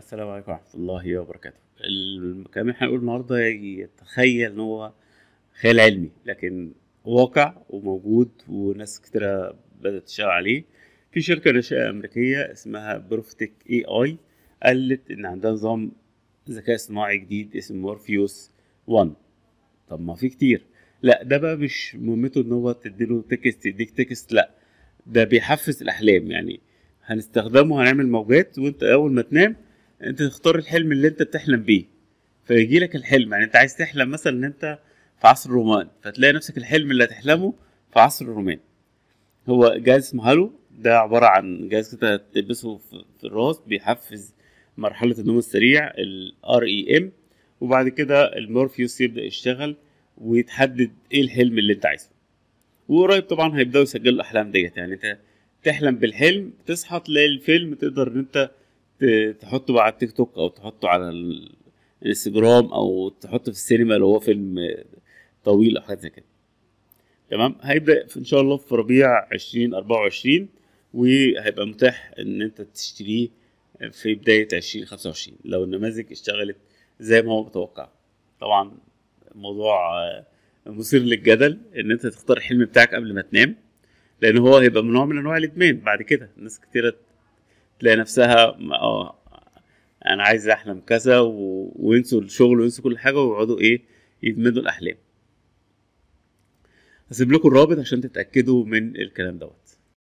السلام عليكم ورحمه الله وبركاته الكلام احنا هنقوله النهارده يتخيل ان هو خيال علمي لكن واقع وموجود وناس كتيرة بدأت تشتغل عليه في شركة ناشئة أمريكية اسمها بروفتك اي اي قالت إن عندها نظام ذكاء اصطناعي جديد اسمه مورفيوس 1 طب ما في كتير لا ده بقى مش مهمته إن هو تديله تكست يديك تكست لا ده بيحفز الأحلام يعني هنستخدمه هنعمل موجات وانت أول ما تنام انت تختار الحلم اللي انت بتحلم بيه فيجي لك الحلم يعني انت عايز تحلم مثلا ان انت في عصر الرومان فتلاقي نفسك الحلم اللي هتحلمه في عصر الرومان هو جهاز اسمه هالو ده عبارة عن جهاز كده تلبسه في الراس بيحفز مرحلة النوم السريع ال REM وبعد كده المورفيوس يبدأ يشتغل ويتحدد ايه الحلم اللي انت عايزه وقريب طبعا هيبداوا يسجلوا الاحلام ديت يعني انت تحلم بالحلم تصحى تلاقي الفيلم تقدر ان انت تحطه بقى على التيك توك او تحطه على الانستجرام او تحطه في السينما لو هو فيلم طويل او حاجه زي كده تمام هيبدا ان شاء الله في ربيع 2024 وهيبقى متاح ان انت تشتريه في بدايه 2025 لو النماذج اشتغلت زي ما هو متوقع طبعا موضوع مثير للجدل ان انت تختار الحلم بتاعك قبل ما تنام لان هو هيبقى من نوع من انواع الادمان بعد كده ناس كتيره تلاقي نفسها اه انا عايز احلم كذا وينسوا الشغل وينسوا كل حاجه ويقعدوا ايه يدمنوا الاحلام هسيب لكم الرابط عشان تتاكدوا من الكلام دوت